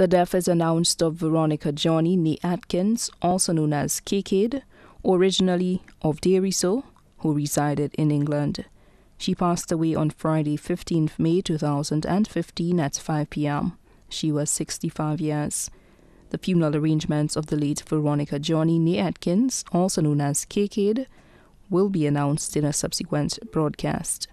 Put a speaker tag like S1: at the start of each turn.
S1: The death is announced of Veronica Johnny Nee Atkins, also known as Kikid, originally of Deriso, who resided in England. She passed away on Friday, 15th May 2015 at 5 p.m. She was 65 years. The funeral arrangements of the late Veronica Johnny Nee Atkins, also known as Kikid, will be announced in a
S2: subsequent broadcast.